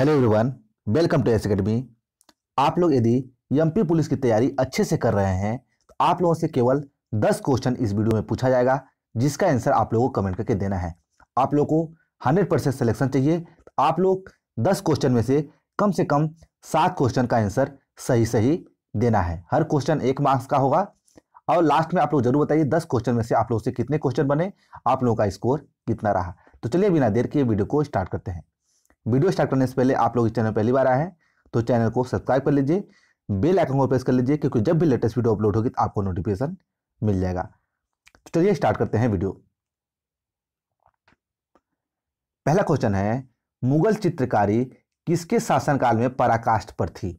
hello everyone welcome to S academy आप लोग यदि एमपी पुलिस की तैयारी अच्छे से कर रहे हैं तो आप लोगों से केवल 10 क्वेश्चन इस वीडियो में पूछा जाएगा जिसका आंसर आप लोगों को कमेंट करके देना है आप लोगों को 100 परसेंट सेलेक्शन चाहिए तो आप लोग 10 क्वेश्चन में से कम से कम सात क्वेश्चन का आंसर सही सही देना है हर क्वेश्चन एक मार्क्स का होगा और लास्ट में आप लोग जरूर बताइए दस क्वेश्चन में से आप लोगों से कितने क्वेश्चन बने आप लोगों का स्कोर कितना रहा तो चलिए बिना देर के वीडियो को स्टार्ट करते हैं वीडियो स्टार्ट करने से पहले आप लोग इस चैनल पहली बार आए हैं तो चैनल को सब्सक्राइब कर लीजिए बेल आइकन को प्रेस कर लीजिए क्योंकि जब भी लेटेस्ट वीडियो अपलोड होगी तो आपको नोटिफिकेशन मिल जाएगा तो चलिए स्टार्ट करते हैं वीडियो पहला क्वेश्चन है मुगल चित्रकारी किसके शासनकाल में पराकाष्ठ पर थी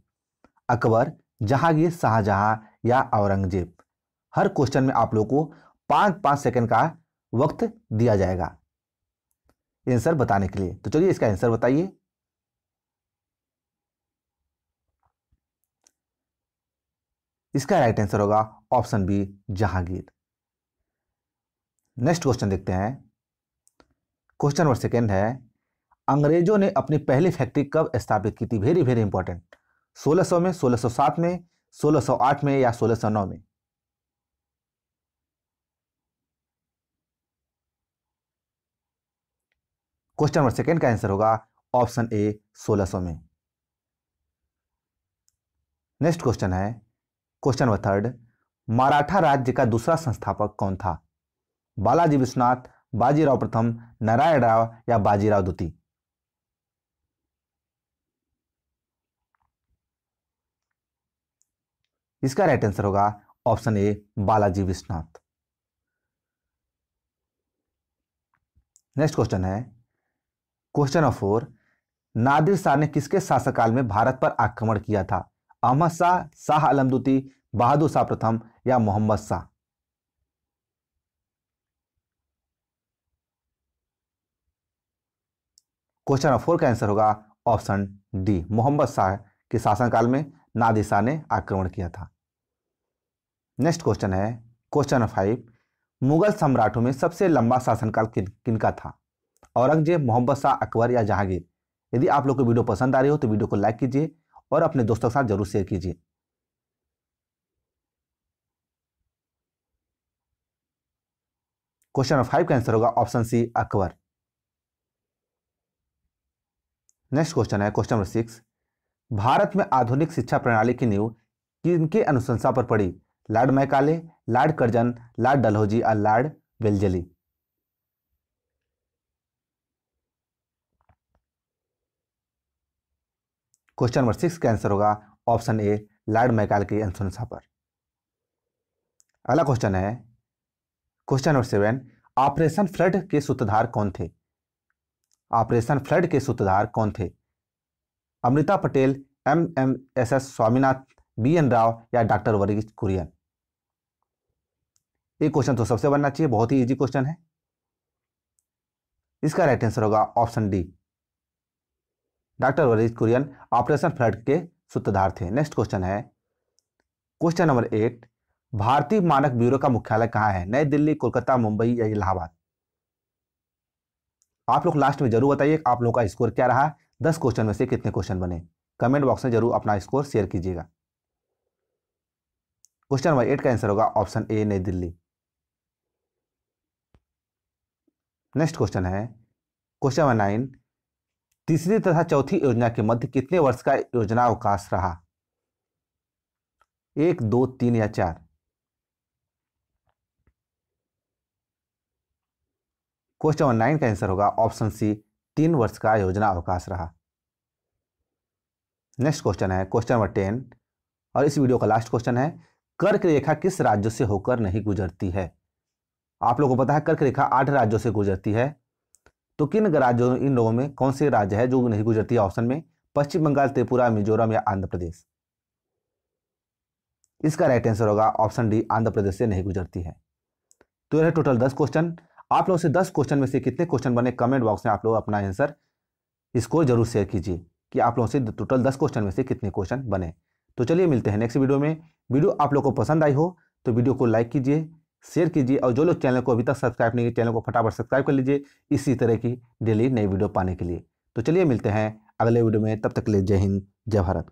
अकबर जहांगीर शाहजहां या औरंगजेब हर क्वेश्चन में आप लोगों को पांच पांच सेकंड का वक्त दिया जाएगा आंसर बताने के लिए तो चलिए इसका आंसर बताइए इसका राइट आंसर होगा option B Jahangir next question देखते हैं क्वेश्चन नंबर सेकेंड है अंग्रेजों ने अपनी पहली फैक्ट्री कब स्थापित की थी वेरी वेरी इंपॉर्टेंट 1600 में 1607 में 1608 में या 1609 में क्वेश्चन नंबर सेकेंड का आंसर होगा ऑप्शन ए सौ में नेक्स्ट क्वेश्चन है क्वेश्चन नंबर थर्ड मराठा राज्य का दूसरा संस्थापक कौन था बालाजी विश्वनाथ बाजीराव प्रथम नारायण राव या बाजीराव द्वितीय इसका राइट आंसर होगा option A Balaji Vishwanath next question है question number four Nadir Shah ने किसके शासनकाल में भारत पर आक्रमण किया था अहमद शाह शाह अलमदुती बहादुर शाह प्रथम या Mohammad Shah question number four का आंसर होगा ऑप्शन डी मोहम्मद शाह के शासनकाल में नादिर शाह ने आक्रमण किया था नेक्स्ट क्वेश्चन है क्वेश्चन नंबर फाइव मुगल सम्राटों में सबसे लंबा शासनकाल किन किनका था औरंगजेब मोहम्मद शाह अकबर या जहांगीर यदि आप लोग को वीडियो पसंद आ रही हो तो वीडियो को लाइक कीजिए और अपने दोस्तों के साथ जरूर शेयर कीजिए क्वेश्चन नंबर फाइव का आंसर होगा option C Akbar next question है क्वेश्चन नंबर सिक्स भारत में आधुनिक शिक्षा प्रणाली की नींव किनके अनुशंसा पर पड़ी lord Macaulay lord Curzon lord Dalhousie और lord Wellesley question number six का आंसर होगा ऑप्शन ए लॉर्ड मैकाल की अनुशंसा पर अगला क्वेश्चन है question number seven operation flood के सूत्रधार कौन थे ऑपरेशन फ्लड के सूत्रधार कौन थे Amrita Patel M M S S Swaminathan B N Rao या डॉक्टर वर्गीज कुरियन ये क्वेश्चन तो सबसे बनना चाहिए बहुत ही इजी क्वेश्चन है इसका राइट आंसर होगा option D doctor Verghese Kurien operation flood के सूत्रधार थे नेक्स्ट क्वेश्चन है क्वेश्चन नंबर एट भारतीय मानक ब्यूरो का मुख्यालय कहाँ है नई दिल्ली कोलकाता मुंबई या इलाहाबाद आप लोग लास्ट में जरूर बताइए आप लोगों का स्कोर क्या रहा दस क्वेश्चन में से कितने क्वेश्चन बने कमेंट बॉक्स में जरूर अपना स्कोर शेयर कीजिएगा क्वेश्चन नंबर एट का आंसर होगा option A Nai Delhi next question है क्वेश्चन नंबर नाइन तीसरी तथा चौथी योजना के मध्य कितने वर्ष का योजना अवकाश रहा एक दो तीन या चार क्वेश्चन नंबर नाइन का आंसर होगा ऑप्शन सी तीन वर्ष का योजना अवकाश रहा नेक्स्ट क्वेश्चन है क्वेश्चन नंबर टेन और इस वीडियो का लास्ट क्वेश्चन है कर्क रेखा किस राज्य से होकर नहीं गुजरती है आप लोगों को पता है कर्क रेखा आठ राज्यों से गुजरती है तो किन राज्यों इन लोगों में कौन से राज्य है जो नहीं गुजरती ऑप्शन में पश्चिम बंगाल त्रिपुरा मिजोरम या आंध्र प्रदेश इसका राइट आंसर होगा ऑप्शन डी आंध्र प्रदेश से नहीं गुजरती तो है तो यह टोटल दस क्वेश्चन आप लोगों से दस क्वेश्चन में से कितने क्वेश्चन बने कमेंट बॉक्स में आप लोग अपना आंसर इसको जरूर शेयर कीजिए कि आप लोगों से टोटल दस क्वेश्चन में से कितने क्वेश्चन बने तो चलिए मिलते हैं नेक्स्ट वीडियो में वीडियो आप लोग को पसंद आई हो तो वीडियो को लाइक कीजिए शेयर कीजिए और जो लोग चैनल को अभी तक सब्सक्राइब नहीं किए चैनल को फटाफट सब्सक्राइब कर लीजिए इसी तरह की डेली नई वीडियो पाने के लिए तो चलिए मिलते हैं अगले वीडियो में तब तक के लिए जय हिंद जय भारत